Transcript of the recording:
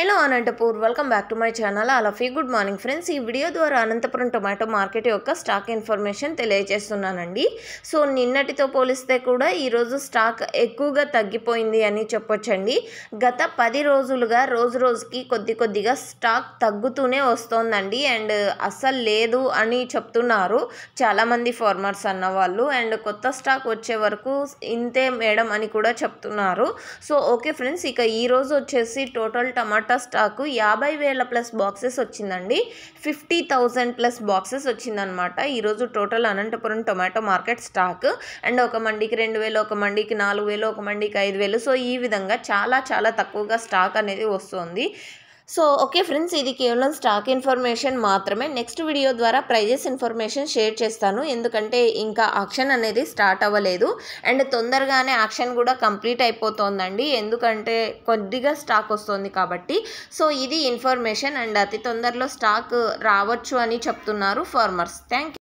hello Anantapur welcome back to my channel అలఫీ good morning friends ఈ video ద్వారా Anantapuram tomato market యొక్క స్టాక్ ఇన్ఫర్మేషన్ తెలియజేస్తున్నానండి సో నిన్నటితో పోలిస్తే కూడా ఈరోజు స్టాక్ ఎక్కువగా తగ్గిపోయింది అని చెప్పొచ్చండి గత పది రోజులుగా రోజు రోజుకి కొద్ది కొద్దిగా స్టాక్ తగ్గుతూనే వస్తోందండి అండ్ అస్సలు లేదు అని చెప్తున్నారు చాలామంది ఫార్మర్స్ అన్నవాళ్ళు అండ్ కొత్త స్టాక్ వచ్చే వరకు ఇంతే మేడం అని కూడా చెప్తున్నారు సో ఓకే ఫ్రెండ్స్ ఇక ఈరోజు వచ్చేసి టోటల్ టమాటో టాటా స్టాకు యాభై వేల ప్లస్ బాక్సెస్ వచ్చిందండి ఫిఫ్టీ థౌజండ్ ప్లస్ బాక్సెస్ వచ్చిందనమాట ఈరోజు total Anantapuram tomato market stock and ఒక మండికి రెండు వేలు ఒక మండికి నాలుగు వేలు ఒక మండికి ఐదు వేలు సో ఈ విధంగా చాలా చాలా తక్కువగా స్టాక్ అనేది వస్తుంది సో ఓకే ఫ్రెండ్స్ ఇది కేవలం స్టాక్ ఇన్ఫర్మేషన్ మాత్రమే నెక్స్ట్ వీడియో ద్వారా ప్రైజెస్ ఇన్ఫర్మేషన్ షేర్ చేస్తాను ఎందుకంటే ఇంకా ఆక్షన్ అనేది స్టార్ట్ అవ్వలేదు అండ్ తొందరగానే ఆక్షన్ కూడా కంప్లీట్ అయిపోతుందండి ఎందుకంటే కొద్దిగా స్టాక్ వస్తుంది కాబట్టి సో ఇది ఇన్ఫర్మేషన్ అండ్ అతి తొందరలో స్టాక్ రావచ్చు అని చెప్తున్నారు ఫార్మర్స్ థ్యాంక్